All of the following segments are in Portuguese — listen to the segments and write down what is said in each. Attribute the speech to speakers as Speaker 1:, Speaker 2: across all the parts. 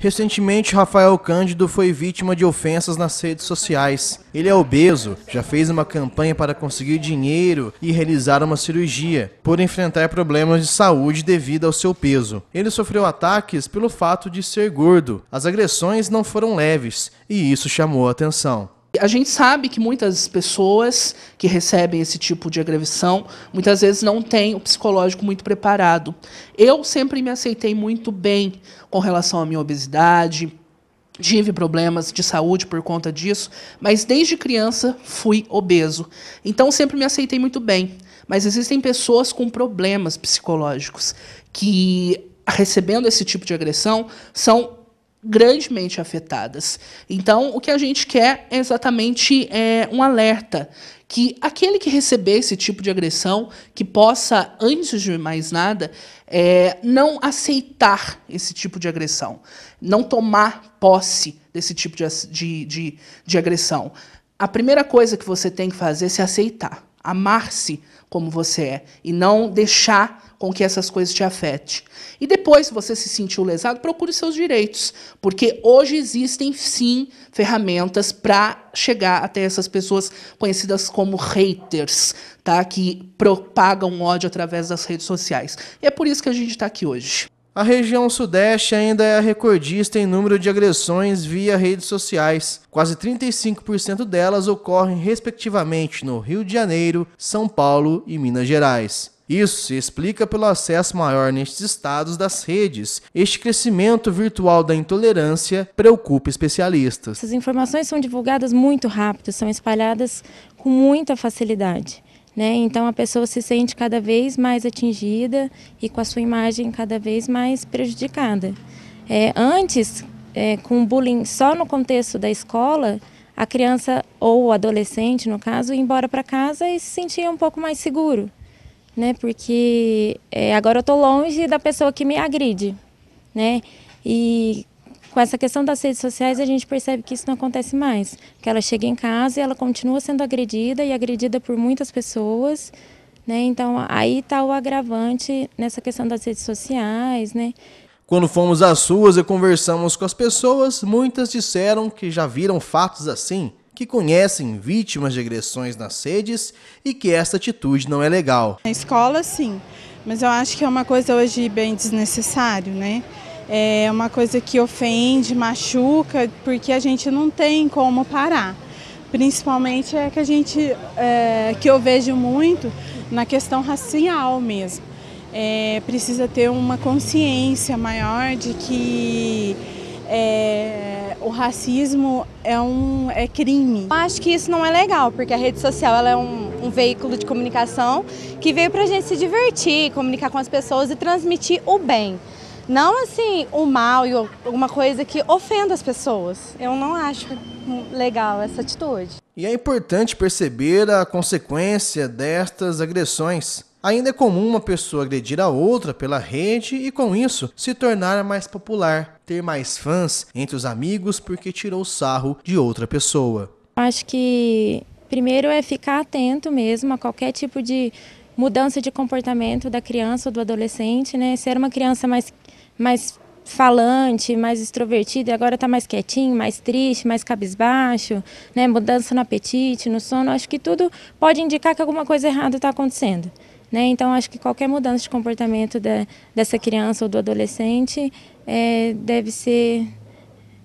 Speaker 1: Recentemente, Rafael Cândido foi vítima de ofensas nas redes sociais. Ele é obeso, já fez uma campanha para conseguir dinheiro e realizar uma cirurgia, por enfrentar problemas de saúde devido ao seu peso. Ele sofreu ataques pelo fato de ser gordo. As agressões não foram leves e isso chamou a atenção a
Speaker 2: gente sabe que muitas pessoas que recebem esse tipo de agressão muitas vezes não têm o psicológico muito preparado. Eu sempre me aceitei muito bem com relação à minha obesidade, Tive problemas de saúde por conta disso, mas desde criança fui obeso. Então sempre me aceitei muito bem. Mas existem pessoas com problemas psicológicos que, recebendo esse tipo de agressão, são grandemente afetadas. Então, o que a gente quer é exatamente é, um alerta que aquele que receber esse tipo de agressão, que possa, antes de mais nada, é, não aceitar esse tipo de agressão, não tomar posse desse tipo de, de, de, de agressão. A primeira coisa que você tem que fazer é se aceitar amar-se como você é e não deixar com que essas coisas te afetem. E depois, se você se sentiu lesado, procure seus direitos, porque hoje existem sim ferramentas para chegar até essas pessoas conhecidas como haters, tá? Que propagam ódio através das redes sociais. E é por isso que a gente está aqui hoje. A região Sudeste ainda é a
Speaker 1: recordista em número de agressões via redes sociais. Quase 35% delas ocorrem, respectivamente, no Rio de Janeiro, São Paulo e Minas Gerais. Isso se explica pelo acesso maior nestes estados das redes. Este crescimento virtual da intolerância preocupa especialistas. Essas
Speaker 3: informações são divulgadas muito rápido, são espalhadas com muita facilidade. Né? Então a pessoa se sente cada vez mais atingida e com a sua imagem cada vez mais prejudicada. É, antes, é, com bullying só no contexto da escola, a criança ou o adolescente, no caso, ia embora para casa e se sentia um pouco mais seguro, né? Porque é, agora eu estou longe da pessoa que me agride, né? E com essa questão das redes sociais, a gente percebe que isso não acontece mais. Que ela chega em casa e ela continua sendo agredida e agredida por muitas pessoas. Né? Então, aí está o agravante nessa questão das redes sociais. Né?
Speaker 1: Quando fomos às ruas e conversamos com as pessoas, muitas disseram que já viram fatos assim, que conhecem vítimas de agressões nas redes e que essa atitude não é legal. Na escola, sim,
Speaker 3: mas eu acho que é uma coisa hoje bem desnecessário, né? é uma coisa que ofende, machuca, porque a gente não tem como parar. Principalmente é que a gente, é, que eu vejo muito na questão racial mesmo. É, precisa ter uma consciência maior de que é, o racismo é um é crime. Eu acho que isso não é legal, porque a rede social ela é um, um veículo de comunicação que veio para a gente se divertir, comunicar com as pessoas e transmitir o bem. Não assim o mal e alguma coisa que ofenda as pessoas. Eu não acho legal essa atitude.
Speaker 1: E é importante perceber a consequência destas agressões. Ainda é comum uma pessoa agredir a outra pela rede e, com isso, se tornar mais popular, ter mais fãs entre os amigos porque tirou sarro de outra pessoa.
Speaker 3: Acho que primeiro é ficar atento mesmo a qualquer tipo de mudança de comportamento da criança ou do adolescente, né? Ser uma criança mais mais falante, mais extrovertido, e agora está mais quietinho, mais triste, mais cabisbaixo, né? mudança no apetite, no sono, acho que tudo pode indicar que alguma coisa errada está acontecendo. Né? Então, acho que qualquer mudança de comportamento da, dessa criança ou do adolescente é, deve ser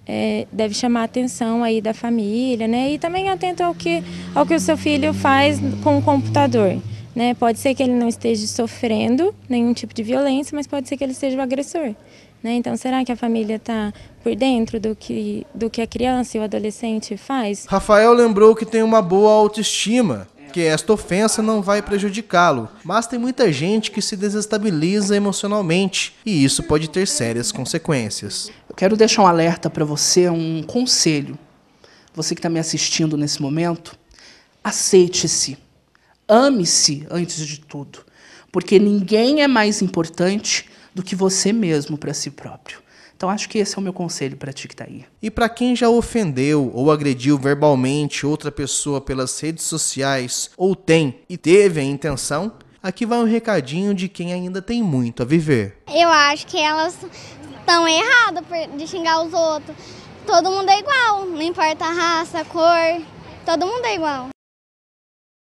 Speaker 3: é, deve chamar a atenção aí da família, né? E também atento ao que, ao que o seu filho faz com o computador. Né? Pode ser que ele não esteja sofrendo nenhum tipo de violência, mas pode ser que ele seja o agressor. Né? Então, será que a família está por dentro do que, do que a criança e o adolescente faz?
Speaker 1: Rafael lembrou que tem uma boa autoestima que esta ofensa não vai prejudicá-lo, mas tem muita gente que se desestabiliza emocionalmente e isso pode ter sérias consequências. Eu
Speaker 2: quero deixar um alerta para você, um conselho. Você que está me assistindo nesse momento, aceite-se. Ame-se antes de tudo, porque ninguém é mais importante do que você mesmo para si próprio. Então acho que esse é o meu conselho para ti que tá aí.
Speaker 1: E para quem já ofendeu ou agrediu verbalmente outra pessoa pelas redes sociais ou tem e teve a intenção, aqui vai um recadinho de quem ainda tem muito a viver.
Speaker 2: Eu acho que elas estão erradas de xingar os outros. Todo mundo é igual, não importa a raça, a cor, todo mundo
Speaker 1: é igual.